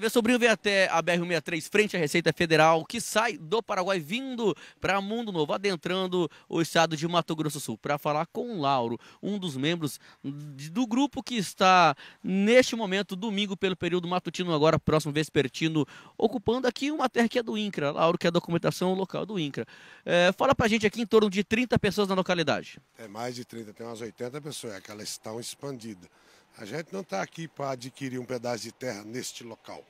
TV Sobrinho vem até a BR-163, frente à Receita Federal, que sai do Paraguai, vindo para Mundo Novo, adentrando o estado de Mato Grosso do Sul, para falar com o Lauro, um dos membros do grupo que está, neste momento, domingo, pelo período matutino, agora próximo vespertino, ocupando aqui uma terra que é do INCRA, Lauro, que é a documentação local do INCRA. É, fala para a gente aqui em torno de 30 pessoas na localidade. É mais de 30, tem umas 80 pessoas, é que elas estão expandidas a gente não está aqui para adquirir um pedaço de terra neste local.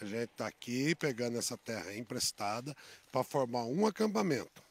A gente está aqui pegando essa terra emprestada para formar um acampamento.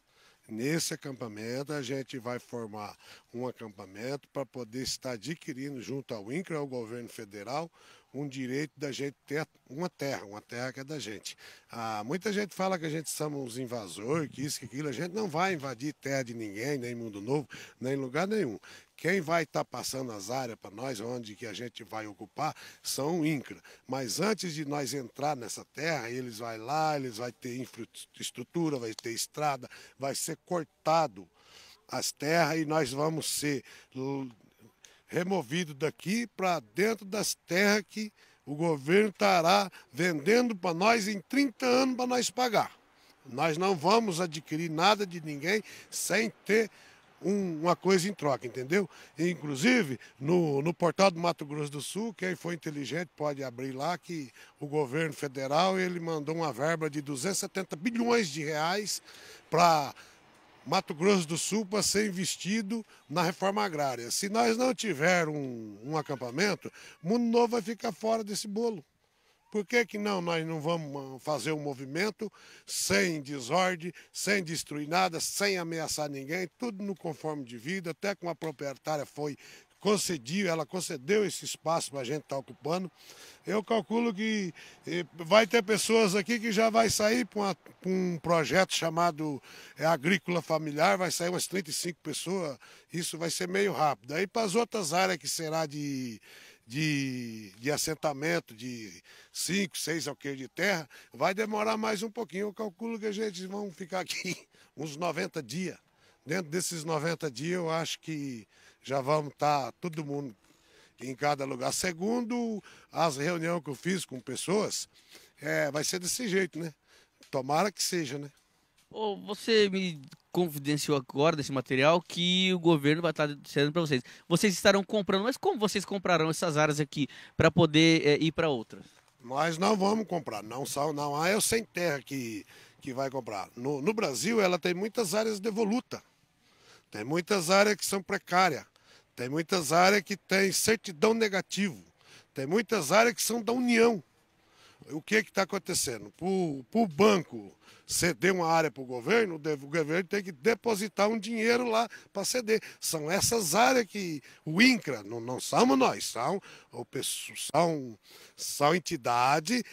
Nesse acampamento, a gente vai formar um acampamento para poder estar adquirindo, junto ao INCRA, ao governo federal, um direito da gente ter uma terra, uma terra que é da gente. Ah, muita gente fala que a gente somos invasores, que isso, que aquilo. A gente não vai invadir terra de ninguém, nem Mundo Novo, nem lugar nenhum. Quem vai estar tá passando as áreas para nós, onde que a gente vai ocupar, são o INCRA. Mas antes de nós entrar nessa terra, eles vão lá, eles vão ter infraestrutura, vai ter estrada, vai ser cortado as terras e nós vamos ser removidos daqui para dentro das terras que o governo estará vendendo para nós em 30 anos para nós pagar. Nós não vamos adquirir nada de ninguém sem ter um, uma coisa em troca, entendeu? inclusive, no, no portal do Mato Grosso do Sul, quem for inteligente pode abrir lá que o governo federal ele mandou uma verba de 270 bilhões de reais para Mato Grosso do Sul para ser investido na reforma agrária. Se nós não tivermos um, um acampamento, mundo novo vai ficar fora desse bolo. Por que, que não nós não vamos hum, fazer um movimento sem desordem, sem destruir nada, sem ameaçar ninguém, tudo no conforme de vida, até com a proprietária foi concedido ela concedeu esse espaço para a gente estar tá ocupando. Eu calculo que vai ter pessoas aqui que já vai sair para um projeto chamado é, Agrícola Familiar, vai sair umas 35 pessoas, isso vai ser meio rápido. Aí para as outras áreas que será de de, de assentamento de 5, 6 alqueires de terra, vai demorar mais um pouquinho. Eu calculo que a gente vai ficar aqui uns 90 dias. Dentro desses 90 dias, eu acho que já vamos estar tá todo mundo em cada lugar. Segundo as reuniões que eu fiz com pessoas, é, vai ser desse jeito, né? Tomara que seja, né? Você me confidenciou agora desse material que o governo vai estar dizendo para vocês. Vocês estarão comprando, mas como vocês comprarão essas áreas aqui para poder é, ir para outras? Nós não vamos comprar, não são, não há ah, eu sem terra que, que vai comprar. No, no Brasil, ela tem muitas áreas devoluta, tem muitas áreas que são precárias, tem muitas áreas que têm certidão negativo, tem muitas áreas que são da União o que é está acontecendo? Para o banco ceder uma área para o governo, o governo tem que depositar um dinheiro lá para ceder. São essas áreas que o INCRA, não, não somos nós, são, são, são entidade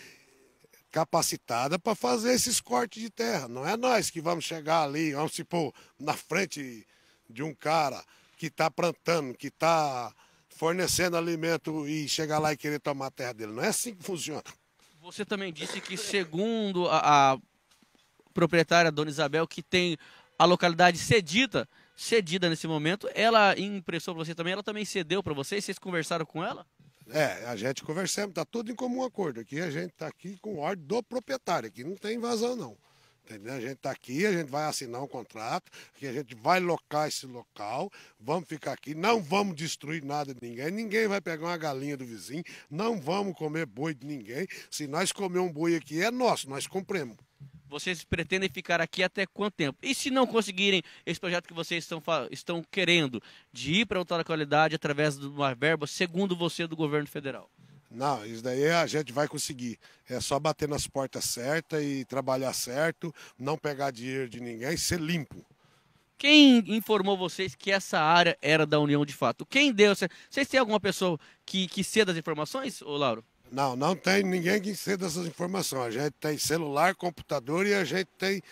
capacitada para fazer esses cortes de terra. Não é nós que vamos chegar ali, vamos se pôr na frente de um cara que está plantando, que está fornecendo alimento e chegar lá e querer tomar a terra dele. Não é assim que funciona. Você também disse que, segundo a, a proprietária Dona Isabel, que tem a localidade cedida, cedida nesse momento, ela impressou para você também, ela também cedeu para vocês, vocês conversaram com ela? É, a gente conversamos, Está tudo em comum acordo aqui, a gente está aqui com ordem do proprietário, aqui não tem invasão não. Entendeu? A gente está aqui, a gente vai assinar um contrato, que a gente vai locar esse local, vamos ficar aqui, não vamos destruir nada de ninguém, ninguém vai pegar uma galinha do vizinho, não vamos comer boi de ninguém. Se nós comer um boi aqui, é nosso, nós compremos. Vocês pretendem ficar aqui até quanto tempo? E se não conseguirem esse projeto que vocês estão, estão querendo de ir para outra qualidade através de uma verba, segundo você, do governo federal? Não, isso daí a gente vai conseguir. É só bater nas portas certas e trabalhar certo, não pegar dinheiro de ninguém, ser limpo. Quem informou vocês que essa área era da União de fato? Quem deu? Vocês têm alguma pessoa que, que ceda as informações, ô Lauro? Não, não tem ninguém que ceda essas informações. A gente tem celular, computador e a gente tem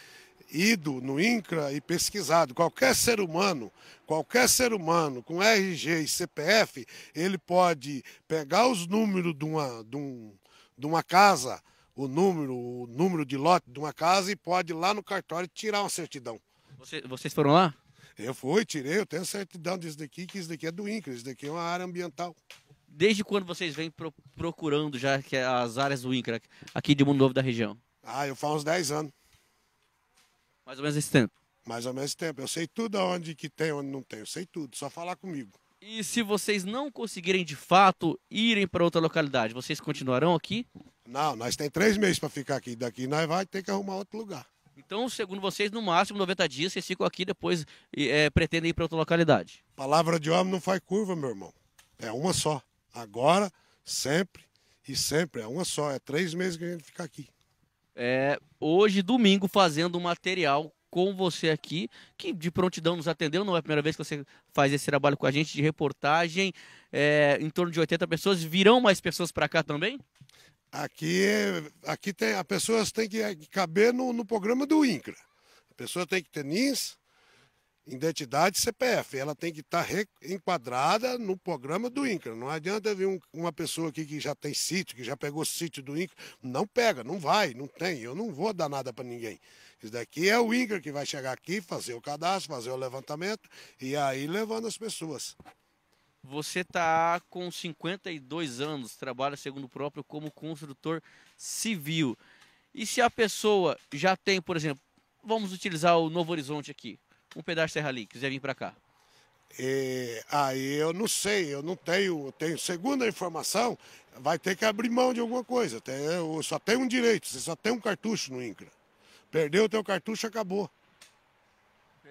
ido no INCRA e pesquisado. Qualquer ser humano, qualquer ser humano com RG e CPF, ele pode pegar os números de uma, de um, de uma casa, o número, o número de lote de uma casa e pode ir lá no cartório tirar uma certidão. Você, vocês foram lá? Eu fui, tirei, eu tenho certidão disso daqui, que isso daqui é do INCRA, isso daqui é uma área ambiental. Desde quando vocês vêm procurando já é as áreas do INCRA aqui de Mundo Novo da região? Ah, eu faço uns 10 anos. Mais ou menos esse tempo. Mais ou menos esse tempo. Eu sei tudo aonde que tem, onde não tem. Eu sei tudo, só falar comigo. E se vocês não conseguirem de fato irem para outra localidade, vocês continuarão aqui? Não, nós tem três meses para ficar aqui. Daqui nós vai ter que arrumar outro lugar. Então, segundo vocês, no máximo 90 dias vocês ficam aqui depois é, pretendem ir para outra localidade. Palavra de homem não faz curva, meu irmão. É uma só. Agora, sempre e sempre. É uma só. É três meses que a gente fica aqui é, hoje, domingo, fazendo um material com você aqui, que de prontidão nos atendeu, não é a primeira vez que você faz esse trabalho com a gente de reportagem, é, em torno de 80 pessoas, virão mais pessoas para cá também? Aqui, aqui tem, as pessoas têm que é, caber no, no programa do INCRA. A pessoa tem que ter nis identidade CPF. Ela tem que tá estar enquadrada no programa do INCRA. Não adianta vir um, uma pessoa aqui que já tem sítio, que já pegou sítio do INCRA. Não pega, não vai, não tem. Eu não vou dar nada para ninguém. Isso daqui é o INCRA que vai chegar aqui, fazer o cadastro, fazer o levantamento e aí levando as pessoas. Você está com 52 anos, trabalha segundo o próprio como construtor civil. E se a pessoa já tem, por exemplo, vamos utilizar o Novo Horizonte aqui um pedaço de terra ali, quiser vir para cá? E, aí eu não sei, eu não tenho, eu tenho, segundo a informação, vai ter que abrir mão de alguma coisa. Tem, só tem um direito, você só tem um cartucho no INCRA. Perdeu o teu cartucho, acabou.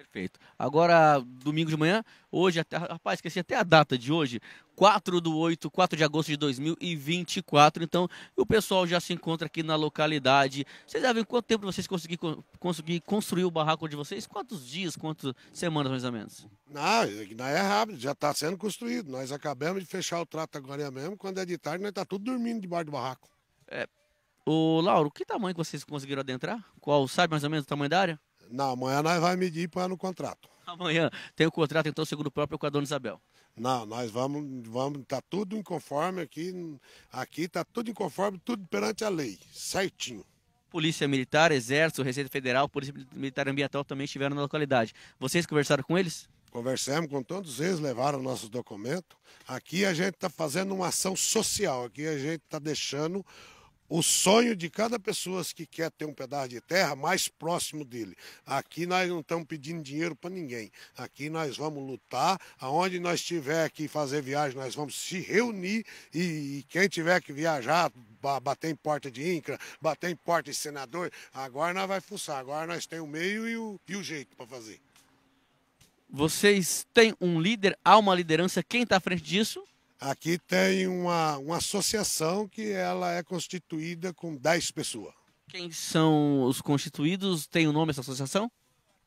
Perfeito. Agora, domingo de manhã, hoje, até, rapaz, esqueci até a data de hoje, 4 do 8, 4 de agosto de 2024. Então, o pessoal já se encontra aqui na localidade. Vocês sabem quanto tempo vocês conseguiram conseguir construir o barraco de vocês? Quantos dias, quantas semanas mais ou menos? Não, não é rápido, já está sendo construído. Nós acabamos de fechar o trato agora mesmo. Quando é de tarde, nós está tudo dormindo debaixo do barraco. É. Ô, Lauro, que tamanho vocês conseguiram adentrar? Qual, sabe mais ou menos o tamanho da área? Não, amanhã nós vamos medir e pôr no contrato. Amanhã tem o contrato, então, segundo o próprio com a dona Isabel. Não, nós vamos, vamos, tá tudo em conforme aqui, aqui tá tudo em conforme, tudo perante a lei, certinho. Polícia Militar, Exército, Receita Federal, Polícia Militar Ambiental também estiveram na localidade. Vocês conversaram com eles? Conversamos com todos eles, levaram nossos documentos. Aqui a gente está fazendo uma ação social, aqui a gente está deixando o sonho de cada pessoa que quer ter um pedaço de terra mais próximo dele. Aqui nós não estamos pedindo dinheiro para ninguém. Aqui nós vamos lutar. Aonde nós tiver que fazer viagem, nós vamos se reunir e, e quem tiver que viajar, bater em porta de INCRA, bater em porta de senador, agora nós vai fuçar. Agora nós temos o meio e o, e o jeito para fazer. Vocês têm um líder, há uma liderança. Quem está à frente disso? Aqui tem uma, uma associação que ela é constituída com 10 pessoas. Quem são os constituídos? Tem o um nome essa associação?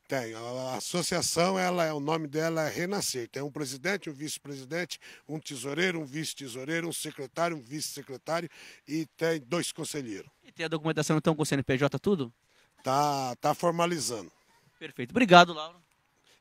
Tem. A associação, ela, é, o nome dela é Renascer. Tem um presidente, um vice-presidente, um tesoureiro, um vice-tesoureiro, um secretário, um vice-secretário e tem dois conselheiros. E tem a documentação então com o CNPJ tudo? Tá, tá formalizando. Perfeito. Obrigado, Lauro.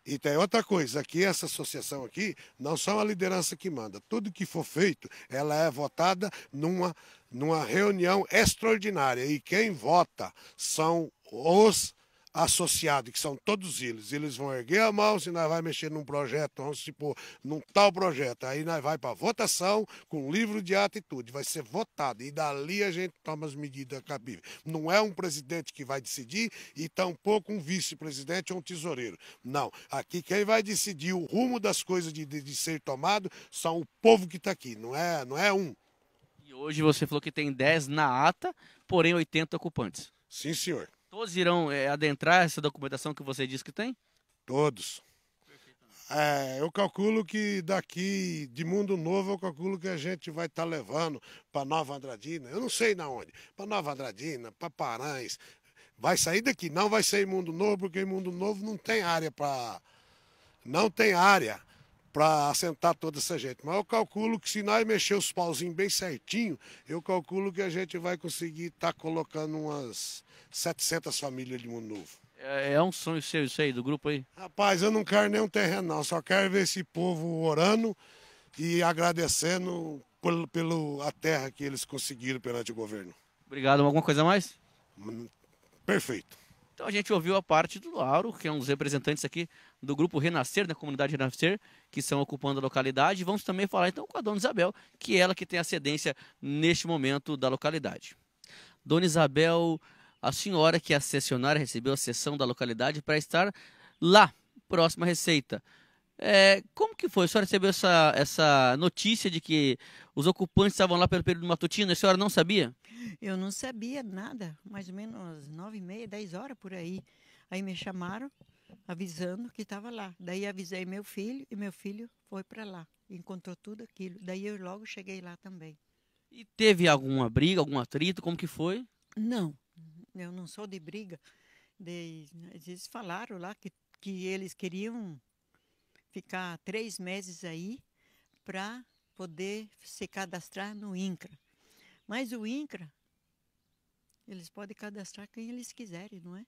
E tem outra coisa, aqui essa associação aqui não só é a liderança que manda. Tudo que for feito, ela é votada numa, numa reunião extraordinária. E quem vota são os associado, que são todos eles. Eles vão erguer a mão se nós vai mexer num projeto, vamos supor, num tal projeto. Aí nós vai para votação com livro de atitude, vai ser votado e dali a gente toma as medidas cabíveis. Não é um presidente que vai decidir e tampouco um vice-presidente ou um tesoureiro. Não, aqui quem vai decidir o rumo das coisas de, de, de ser tomado são o povo que está aqui, não é, não é um. E hoje você falou que tem 10 na ata, porém 80 ocupantes. Sim, senhor. Todos irão é, adentrar essa documentação que você disse que tem? Todos. É, eu calculo que daqui de Mundo Novo, eu calculo que a gente vai estar tá levando para Nova Andradina, eu não sei na onde, para Nova Andradina, para Paranhos. Vai sair daqui, não vai ser em Mundo Novo, porque em Mundo Novo não tem área para. Não tem área para assentar toda essa gente. Mas eu calculo que se nós mexer os pauzinhos bem certinho, eu calculo que a gente vai conseguir estar tá colocando umas 700 famílias de mundo novo. É, é um sonho seu isso aí, do grupo aí? Rapaz, eu não quero nenhum terreno não, só quero ver esse povo orando e agradecendo pelo, pelo a terra que eles conseguiram perante o governo. Obrigado. Alguma coisa mais? Hum, perfeito. Então a gente ouviu a parte do Lauro, que é um dos representantes aqui do grupo Renascer, da comunidade Renascer, que estão ocupando a localidade. Vamos também falar então com a dona Isabel, que é ela que tem a cedência neste momento da localidade. Dona Isabel, a senhora que é a sessionária recebeu a sessão da localidade para estar lá, próxima receita. É, como que foi? A senhora recebeu essa, essa notícia de que os ocupantes estavam lá pelo período matutino e a senhora não sabia? Eu não sabia nada, mais ou menos nove e meia, dez horas por aí. Aí me chamaram, avisando que estava lá. Daí avisei meu filho e meu filho foi para lá, encontrou tudo aquilo. Daí eu logo cheguei lá também. E teve alguma briga, algum atrito? Como que foi? Não, eu não sou de briga. De, eles falaram lá que, que eles queriam ficar três meses aí para poder se cadastrar no INCRA. Mas o INCRA eles podem cadastrar quem eles quiserem, não é?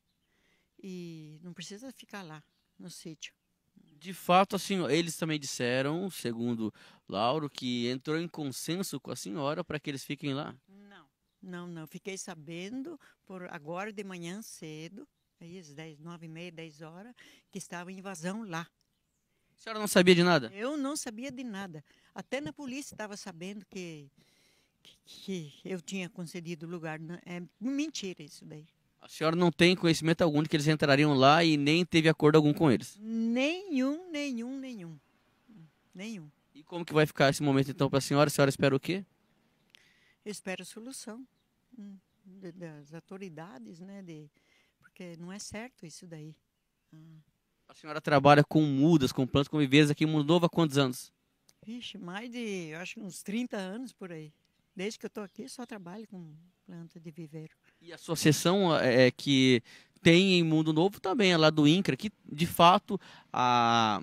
E não precisa ficar lá no sítio. De fato, assim, eles também disseram, segundo Lauro, que entrou em consenso com a senhora para que eles fiquem lá. Não, não, não. Fiquei sabendo por agora de manhã cedo, aí às 10, 9 e meia, 10 horas, que estava invasão lá. A senhora não sabia de nada? Eu não sabia de nada. Até na polícia estava sabendo que que eu tinha concedido lugar. É mentira isso daí. A senhora não tem conhecimento algum de que eles entrariam lá e nem teve acordo algum com eles? Nenhum, nenhum, nenhum. Nenhum. E como que vai ficar esse momento então para a senhora? A senhora espera o quê? Espera espero solução hum, das autoridades, né? De, porque não é certo isso daí. A senhora trabalha com mudas, com plantas com conviveiras aqui em Mundo Novo há quantos anos? Vixe, mais de, acho uns 30 anos por aí. Desde que eu estou aqui, só trabalho com planta de viveiro. E a associação é, é, que tem em Mundo Novo também, é lá do INCRA, que de fato a,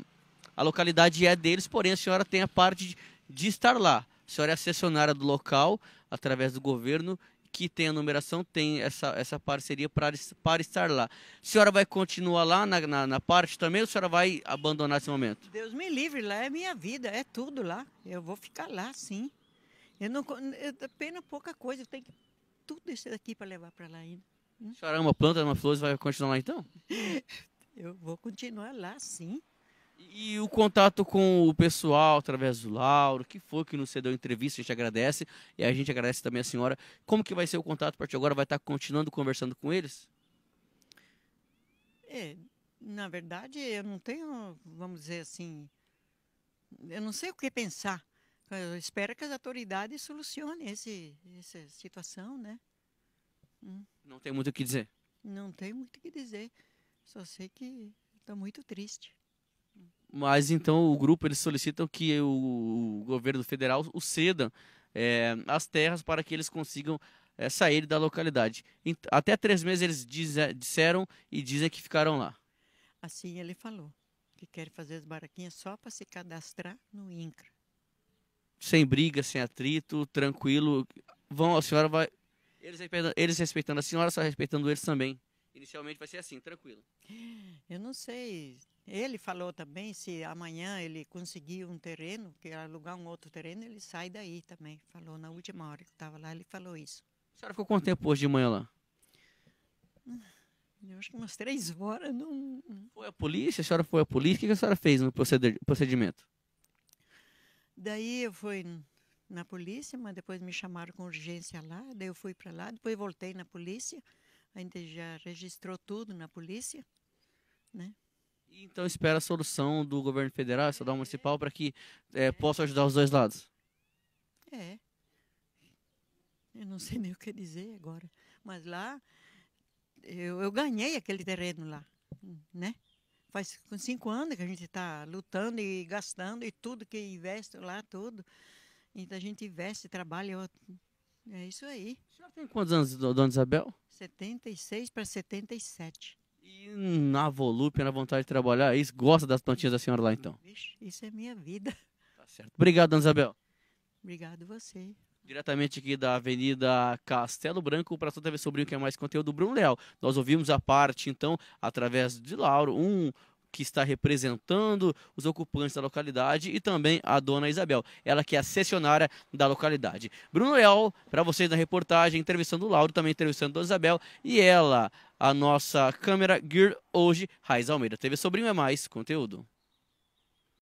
a localidade é deles, porém a senhora tem a parte de, de estar lá. A senhora é acessionária do local, através do governo, que tem a numeração, tem essa, essa parceria para, para estar lá. A senhora vai continuar lá na, na, na parte também ou a senhora vai abandonar esse momento? Deus me livre, lá é minha vida, é tudo lá. Eu vou ficar lá, sim. Eu não, eu, pena pouca coisa, eu tenho que, tudo isso daqui para levar para lá ainda. Hum? uma planta, uma flor, você vai continuar lá então? eu vou continuar lá, sim. E o contato com o pessoal através do Lauro, que foi que nos deu entrevista, a gente agradece. E a gente agradece também a senhora. Como que vai ser o contato a partir de agora? Vai estar continuando conversando com eles? É, na verdade, eu não tenho, vamos dizer assim, eu não sei o que pensar espera que as autoridades solucionem esse, essa situação, né? Hum. Não tem muito o que dizer. Não tem muito o que dizer. Só sei que estou muito triste. Mas então o grupo eles solicitam que o governo federal o ceda é, as terras para que eles consigam é, sair da localidade. Até três meses eles diz, disseram e dizem que ficaram lá. Assim ele falou, que quer fazer as barraquinhas só para se cadastrar no INCRA sem briga, sem atrito, tranquilo. Vão, a senhora vai. Eles, eles respeitando a senhora, só respeitando eles também. Inicialmente vai ser assim, tranquilo. Eu não sei. Ele falou também se amanhã ele conseguir um terreno, que alugar um outro terreno, ele sai daí também. Falou na última hora que estava lá, ele falou isso. A senhora ficou quanto tempo hoje de manhã lá? Ah, eu acho que umas três horas. Não... Foi a polícia? A senhora foi a polícia? O que a senhora fez no procedimento? Daí eu fui na polícia, mas depois me chamaram com urgência lá, daí eu fui para lá, depois voltei na polícia, a gente já registrou tudo na polícia, né? Então espera a solução do governo federal, estadual, é. municipal, para que é, é. possa ajudar os dois lados. É. Eu não sei nem o que dizer agora, mas lá eu, eu ganhei aquele terreno lá, né? faz cinco anos que a gente está lutando e gastando e tudo que investe lá, tudo. Então a gente investe, trabalha. É isso aí. O tem quantos anos, dona Isabel? 76 para 77. E na volúpia, na vontade de trabalhar, isso gosta das plantinhas da senhora lá então? Vixe, isso é minha vida. Tá certo. Obrigado, dona Isabel. Obrigado você. Diretamente aqui da Avenida Castelo Branco, para toda TV Sobrinho, que é mais conteúdo, Bruno Leal. Nós ouvimos a parte, então, através de Lauro, um que está representando os ocupantes da localidade e também a dona Isabel, ela que é a sessionária da localidade. Bruno Leal, para vocês na reportagem, entrevistando o Lauro, também entrevistando a dona Isabel e ela, a nossa câmera Gear hoje, Raiz Almeida. TV Sobrinho é mais conteúdo.